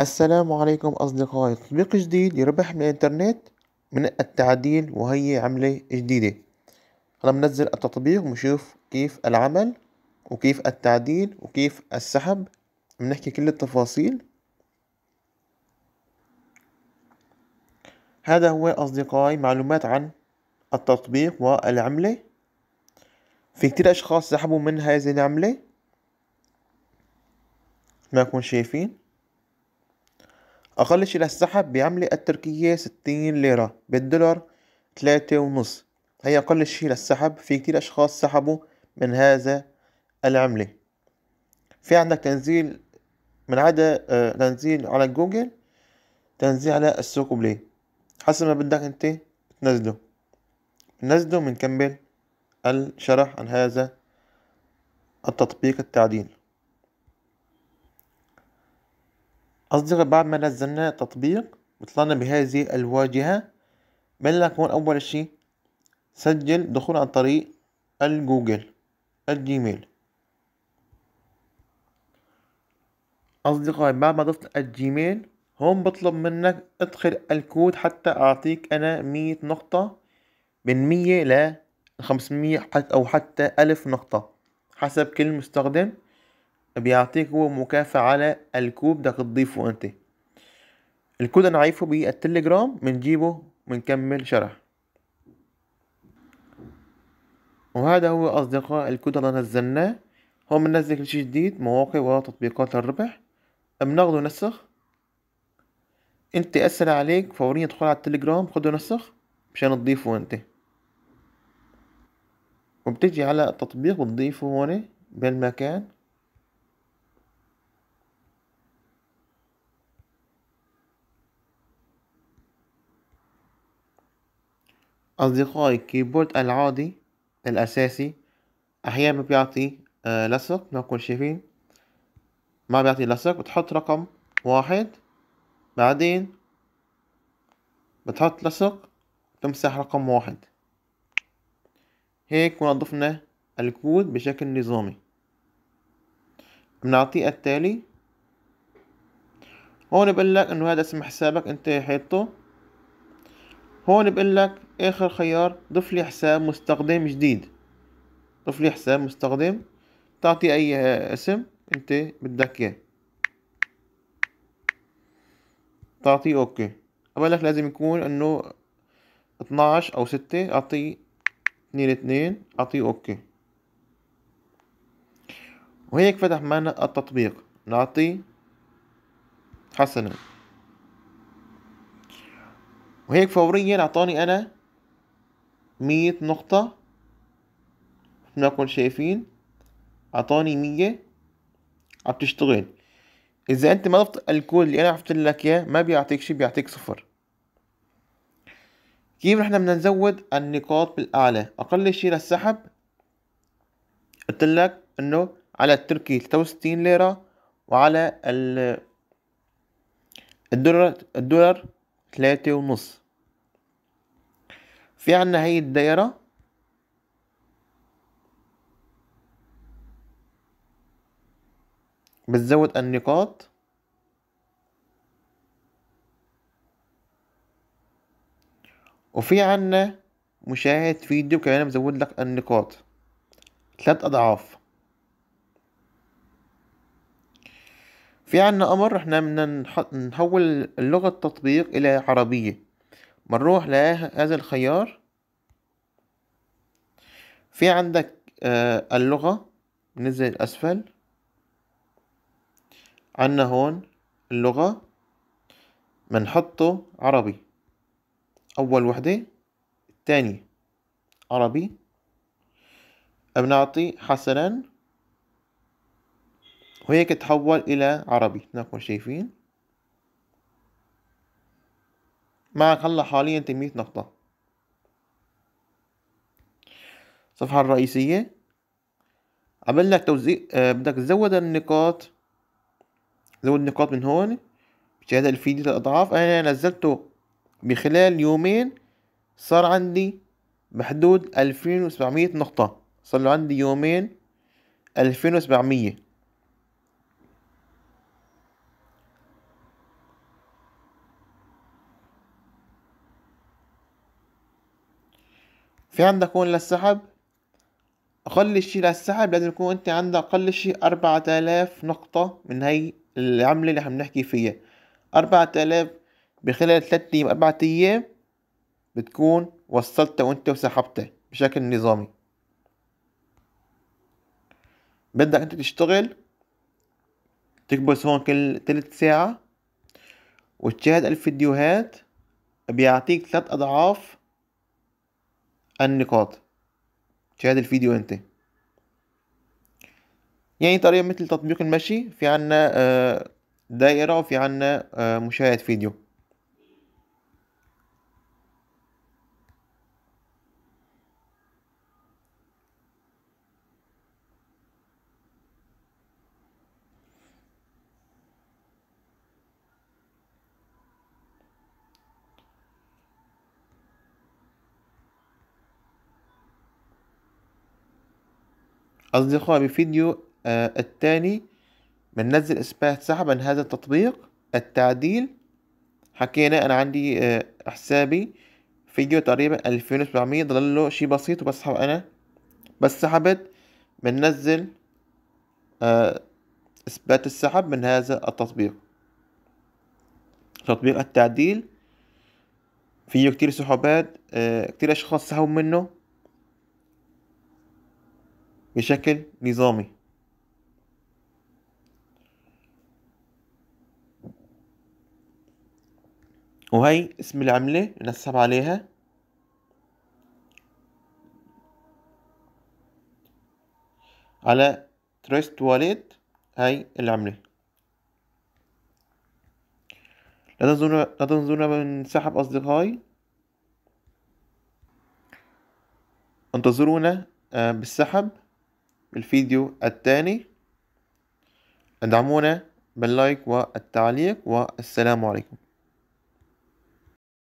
السلام عليكم أصدقائي تطبيق جديد يربح من الإنترنت من التعديل وهي عملة جديدة أنا منزل التطبيق ونشوف كيف العمل وكيف التعديل وكيف السحب بنحكي كل التفاصيل هذا هو أصدقائي معلومات عن التطبيق والعملة في كتير أشخاص سحبوا من هذه العملة ما كون شايفين أقل شي للسحب بعملة التركية ستين ليرة بالدولار تلاتة ونص هي أقل شي للسحب في كتير أشخاص سحبوا من هذا العملة في عندك تنزيل من عدا آه، تنزيل على جوجل تنزيل على السوق بلاي حسب ما بدك انت تنزله نزله بنكمل الشرح عن هذا التطبيق التعديل أصدقائي بعد ما نزلنا تطبيق وطلعنا بهذه الواجهة بدنا نكون أول شي سجل دخول عن طريق الجوجل الجيميل أصدقائي بعد ما ضفت الجيميل هون بطلب منك ادخل الكود حتى أعطيك أنا مية نقطة من مية لخمسمية أو حتى ألف نقطة حسب كل مستخدم بيعطيك هو مكافأة على الكوب بدك تضيفه انت الكود انا عارفه بالتليجرام بنجيبه بنكمل شرح وهذا هو اصدقاء الكود اللي نزلناه هو بننزل كل شي جديد مواقع وتطبيقات الربح بناخده نسخ انت اسهل عليك فوريا تدخل على التليجرام خده نسخ مشان تضيفه انت وبتجي على التطبيق بتضيفه هون بالمكان أصدقائي الكيبورد العادي الأساسي أحيانا بيعطي آه، لصق نكون شايفين ما بيعطي لصق بتحط رقم واحد بعدين بتحط لصق تمسح رقم واحد هيك ونظفنا الكود بشكل نظامي بنعطيه التالي هون بقول لك انه هذا اسم حسابك انت حيطه هون بقول لك اخر خيار ضف لي حساب مستخدم جديد ضف لي حساب مستخدم تعطي اي اسم انت بدك اياه تعطي اوكي اقول لك لازم يكون انه 12 او 6 اعطي 2 2 اعطي اوكي وهيك فتح معنا التطبيق نعطي حسنا وهيك فوريا أعطاني أنا مية نقطة ما كنت شايفين أعطاني مية عم تشتغل إذا أنت ما ضفت الكود اللي أنا عرفت لك إياه ما بيعطيك شي بيعطيك صفر كيف نحن بدنا نزود النقاط بالأعلى أقل شي للسحب قلت لك إنه على التركي 63 وستين ليرة وعلى الدولار الدولار تلاتة ونص في عنا هاي الدايرة بتزود النقاط وفي عنا مشاهد فيديو كمان بزود لك النقاط ثلاث أضعاف في عنا أمر احنا بدنا نحول لغة التطبيق إلى عربية بنروح لهذا الخيار في عندك آه، اللغة ننزل أسفل عنا هون اللغة بنحطه عربي أول وحدة التانية عربي بنعطي حسنا وهيك تحول إلى عربي نكون شايفين معك هلا حاليا 800 نقطة الصفحة الرئيسية عمل لك توزيع آه بدك تزود النقاط زود النقاط من هون بتشاهد هذا الفيديو ثلاث أضعاف أنا نزلته بخلال يومين صار عندي بحدود ألفين وسبعمية نقطة صار له عندي يومين ألفين وسبعمية في عندك هون للسحب أقل شي للسحب لازم يكون أنت عندك أقل شي أربعة آلاف نقطة من هاي العملة اللي عم نحكي فيها أربعة آلاف بخلال ثلاثة أيام أربعة أيام بتكون وصلتها وأنت وسحبتها بشكل نظامي بدك أنت تشتغل تكبس هون كل تلت ساعة وتشاهد الفيديوهات بيعطيك ثلاث أضعاف النقاط شاهد الفيديو انت يعني طريقة مثل تطبيق المشي في عنا آه، دائرة وفي عنا آه، مشاهد فيديو أصدقاء بفيديو آه، التاني بننزل إثبات سحب عن هذا التطبيق التعديل حكينا أنا عندي آه، حسابي فيديو تقريبا ألفين وسبعمية ضل له شي بسيط وبسحب أنا بس سحبت بننزل آه، إثبات السحب من هذا التطبيق تطبيق التعديل فيه كتير سحبات كتير أشخاص سحبوا منه بشكل نظامي وهي اسم العملة نسب عليها على تريست واليت هاي العملة لا تنظرون لا من سحب أصدقائي انتظرونا آه، بالسحب بالفيديو الثاني ادعمونا باللايك والتعليق والسلام عليكم